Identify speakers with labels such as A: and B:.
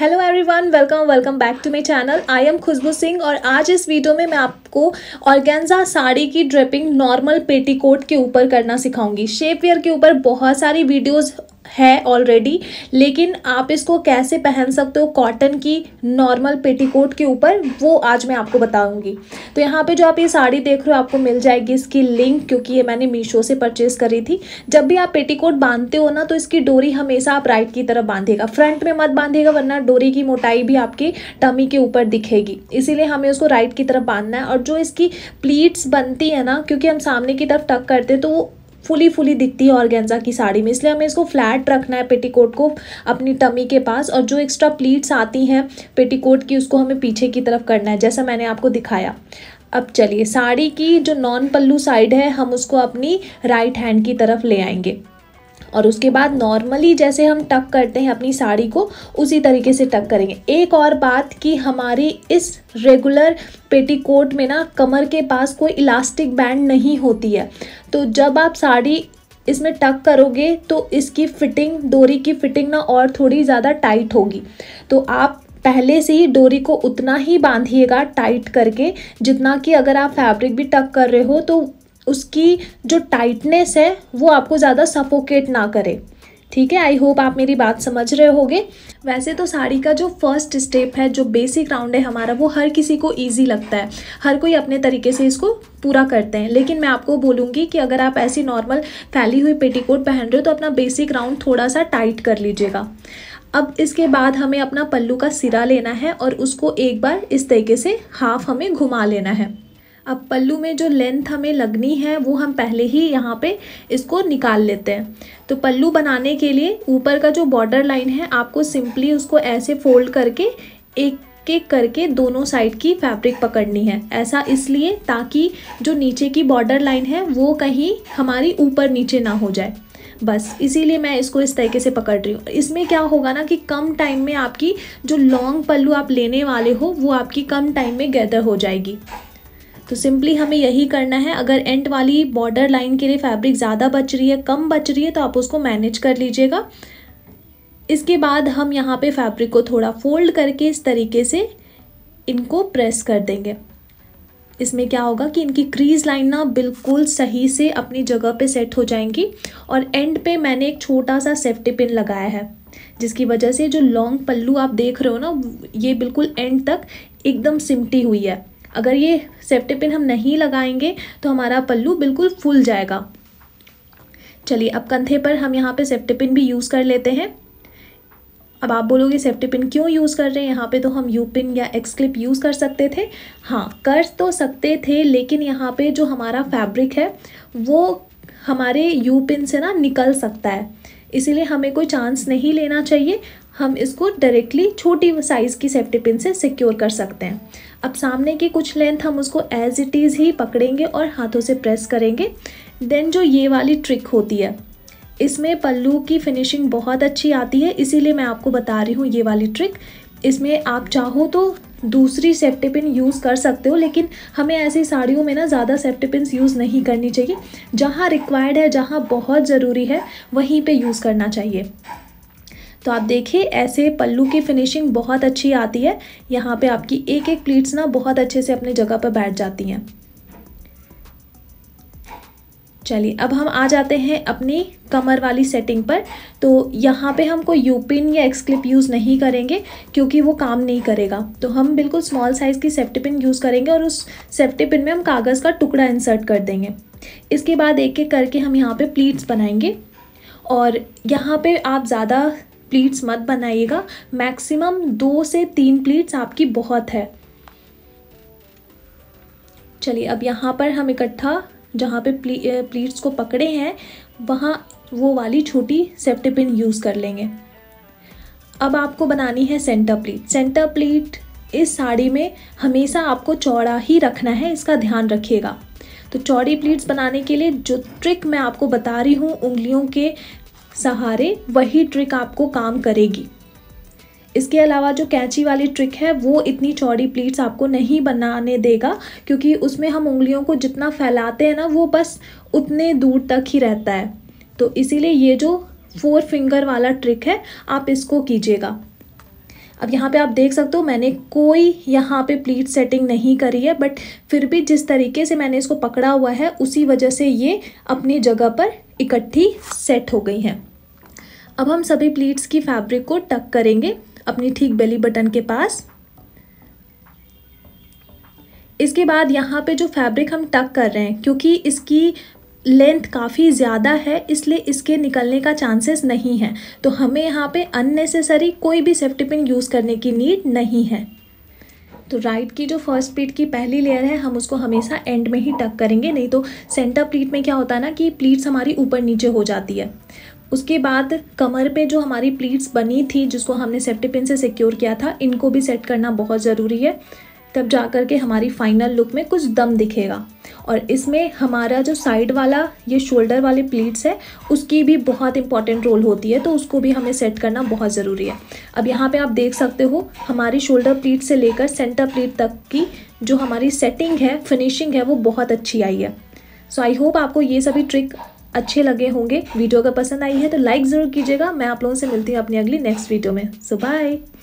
A: hello everyone welcome welcome back to my channel I am Khushboo Singh और आज इस video में मैं आपको ऑर्गेन्जा साड़ी की ड्रेपिंग नॉर्मल पेटीकोट के ऊपर करना सिखाऊंगी शेप वेयर के ऊपर बहुत सारी वीडियोस है ऑलरेडी लेकिन आप इसको कैसे पहन सकते हो कॉटन की नॉर्मल पेटीकोट के ऊपर वो आज मैं आपको बताऊंगी तो यहाँ पे जो आप ये साड़ी देख रहे हो आपको मिल जाएगी इसकी लिंक क्योंकि ये मैंने मीशो से परचेज़ करी थी जब भी आप पेटीकोट बांधते हो ना तो इसकी डोरी हमेशा आप राइट की तरफ बांधेगा फ्रंट में मत बांधेगा वरना डोरी की मोटाई भी आपकी टमी के ऊपर दिखेगी इसीलिए हमें उसको राइट की तरफ बांधना है और जो इसकी प्लीट्स बनती है ना क्योंकि हम सामने की तरफ टक करते हैं तो वो फुली फुली दिखती है गेंजा की साड़ी में इसलिए हमें इसको फ्लैट रखना है पेटीकोट को अपनी टमी के पास और जो एक्स्ट्रा प्लीट्स आती हैं पेटीकोट की उसको हमें पीछे की तरफ करना है जैसा मैंने आपको दिखाया अब चलिए साड़ी की जो नॉन पल्लू साइड है हम उसको अपनी राइट हैंड की तरफ ले आएंगे और उसके बाद नॉर्मली जैसे हम टक करते हैं अपनी साड़ी को उसी तरीके से टक करेंगे एक और बात कि हमारी इस रेगुलर पेटीकोट में ना कमर के पास कोई इलास्टिक बैंड नहीं होती है तो जब आप साड़ी इसमें टक करोगे तो इसकी फिटिंग डोरी की फिटिंग ना और थोड़ी ज़्यादा टाइट होगी तो आप पहले से ही डोरी को उतना ही बांधिएगा टाइट करके जितना कि अगर आप फैब्रिक भी टक कर रहे हो तो उसकी जो टाइटनेस है वो आपको ज़्यादा सफोकेट ना करे ठीक है आई होप आप मेरी बात समझ रहे होगे वैसे तो साड़ी का जो फर्स्ट स्टेप है जो बेसिक राउंड है हमारा वो हर किसी को इजी लगता है हर कोई अपने तरीके से इसको पूरा करते हैं लेकिन मैं आपको बोलूँगी कि अगर आप ऐसी नॉर्मल फैली हुई पेटीकोट पहन रहे हो तो अपना बेसिक राउंड थोड़ा सा टाइट कर लीजिएगा अब इसके बाद हमें अपना पल्लू का सिरा लेना है और उसको एक बार इस तरीके से हाफ हमें घुमा लेना है अब पल्लू में जो लेंथ हमें लगनी है वो हम पहले ही यहाँ पे इसको निकाल लेते हैं तो पल्लू बनाने के लिए ऊपर का जो बॉर्डर लाइन है आपको सिंपली उसको ऐसे फोल्ड करके एक एक करके दोनों साइड की फैब्रिक पकड़नी है ऐसा इसलिए ताकि जो नीचे की बॉर्डर लाइन है वो कहीं हमारी ऊपर नीचे ना हो जाए बस इसीलिए मैं इसको इस तरीके से पकड़ रही हूँ इसमें क्या होगा ना कि कम टाइम में आपकी जो लॉन्ग पल्लू आप लेने वाले हो वो आपकी कम टाइम में गैदर हो जाएगी तो सिंपली हमें यही करना है अगर एंड वाली बॉर्डर लाइन के लिए फैब्रिक ज़्यादा बच रही है कम बच रही है तो आप उसको मैनेज कर लीजिएगा इसके बाद हम यहाँ पे फैब्रिक को थोड़ा फोल्ड करके इस तरीके से इनको प्रेस कर देंगे इसमें क्या होगा कि इनकी क्रीज लाइन ना बिल्कुल सही से अपनी जगह पे सेट हो जाएंगी और एंड पे मैंने एक छोटा सा सेफ्टी पिन लगाया है जिसकी वजह से जो लॉन्ग पल्लू आप देख रहे हो ना ये बिल्कुल एंड तक एकदम सिमटी हुई है अगर ये सेफ्टी पिन हम नहीं लगाएंगे तो हमारा पल्लू बिल्कुल फुल जाएगा चलिए अब कंधे पर हम यहाँ पे सेफ्टी पिन भी यूज़ कर लेते हैं अब आप बोलोगे सेफ्टी पिन क्यों यूज़ कर रहे हैं यहाँ पे तो हम यू पिन या एक्स क्लिप यूज़ कर सकते थे हाँ कर तो सकते थे लेकिन यहाँ पे जो हमारा फैब्रिक है वो हमारे यू पिन से ना निकल सकता है इसीलिए हमें कोई चांस नहीं लेना चाहिए हम इसको डायरेक्टली छोटी साइज़ की सेफ्टी पिन से सिक्योर कर सकते हैं अब सामने की कुछ लेंथ हम उसको एज इट इज़ ही पकड़ेंगे और हाथों से प्रेस करेंगे देन जो ये वाली ट्रिक होती है इसमें पल्लू की फिनिशिंग बहुत अच्छी आती है इसीलिए मैं आपको बता रही हूँ ये वाली ट्रिक इसमें आप चाहो तो दूसरी सेफ्टी पिन यूज़ कर सकते हो लेकिन हमें ऐसी साड़ियों में ना ज़्यादा सेफ्टी पिन यूज़ नहीं करनी चाहिए जहाँ रिक्वायर्ड है जहाँ बहुत ज़रूरी है वहीं पे यूज़ करना चाहिए तो आप देखिए ऐसे पल्लू की फिनिशिंग बहुत अच्छी आती है यहाँ पे आपकी एक एक प्लीट्स ना बहुत अच्छे से अपने जगह पर बैठ जाती हैं चलिए अब हम आ जाते हैं अपनी कमर वाली सेटिंग पर तो यहाँ पे हम कोई यूपिन या एक्सक्लिप यूज़ नहीं करेंगे क्योंकि वो काम नहीं करेगा तो हम बिल्कुल स्मॉल साइज़ की सेफ्टी पिन यूज़ करेंगे और उस सेफ्टी पिन में हम कागज़ का टुकड़ा इंसर्ट कर देंगे इसके बाद एक एक करके हम यहाँ पे प्लीट्स बनाएंगे और यहाँ पे आप ज़्यादा प्लीट्स मत बनाइएगा मैक्सिमम दो से तीन प्लीट्स आपकी बहुत है चलिए अब यहाँ पर हम इकट्ठा जहाँ पे प्ली, प्लीट्स को पकड़े हैं वहाँ वो वाली छोटी सेफ्टी पिन यूज़ कर लेंगे अब आपको बनानी है सेंटर प्लीट सेंटर प्लीट इस साड़ी में हमेशा आपको चौड़ा ही रखना है इसका ध्यान रखिएगा तो चौड़ी प्लीट्स बनाने के लिए जो ट्रिक मैं आपको बता रही हूँ उंगलियों के सहारे वही ट्रिक आपको काम करेगी इसके अलावा जो कैंची वाली ट्रिक है वो इतनी चौड़ी प्लीट्स आपको नहीं बनाने देगा क्योंकि उसमें हम उंगलियों को जितना फैलाते हैं ना वो बस उतने दूर तक ही रहता है तो इसीलिए ये जो फोर फिंगर वाला ट्रिक है आप इसको कीजिएगा अब यहाँ पे आप देख सकते हो मैंने कोई यहाँ पे प्लीट सेटिंग नहीं करी है बट फिर भी जिस तरीके से मैंने इसको पकड़ा हुआ है उसी वजह से ये अपनी जगह पर इकट्ठी सेट हो गई हैं अब हम सभी प्लीट्स की फैब्रिक को टक करेंगे अपनी ठीक बेली बटन के पास इसके बाद यहाँ पे जो फैब्रिक हम टक कर रहे हैं क्योंकि इसकी लेंथ काफ़ी ज़्यादा है इसलिए इसके निकलने का चांसेस नहीं है तो हमें यहाँ पे अननेसेसरी कोई भी सेफ्टी पिन यूज़ करने की नीड नहीं है तो राइट की जो फर्स्ट प्लीट की पहली लेयर है हम उसको हमेशा एंड में ही टक करेंगे नहीं तो सेंटर प्लीट में क्या होता है ना कि प्लीट्स हमारी ऊपर नीचे हो जाती है उसके बाद कमर पे जो हमारी प्लीट्स बनी थी जिसको हमने सेफ्टी पिन से सिक्योर किया था इनको भी सेट करना बहुत ज़रूरी है तब जा कर के हमारी फाइनल लुक में कुछ दम दिखेगा और इसमें हमारा जो साइड वाला ये शोल्डर वाले प्लीट्स है उसकी भी बहुत इंपॉर्टेंट रोल होती है तो उसको भी हमें सेट करना बहुत ज़रूरी है अब यहाँ पे आप देख सकते हो हमारी शोल्डर प्लीट से लेकर सेंटर प्लीट तक की जो हमारी सेटिंग है फिनिशिंग है वो बहुत अच्छी आई है सो आई होप आपको ये सभी ट्रिक अच्छे लगे होंगे वीडियो अगर पसंद आई है तो लाइक ज़रूर कीजिएगा मैं आप लोगों से मिलती हूँ अपनी अगली नेक्स्ट वीडियो में सो so, बाय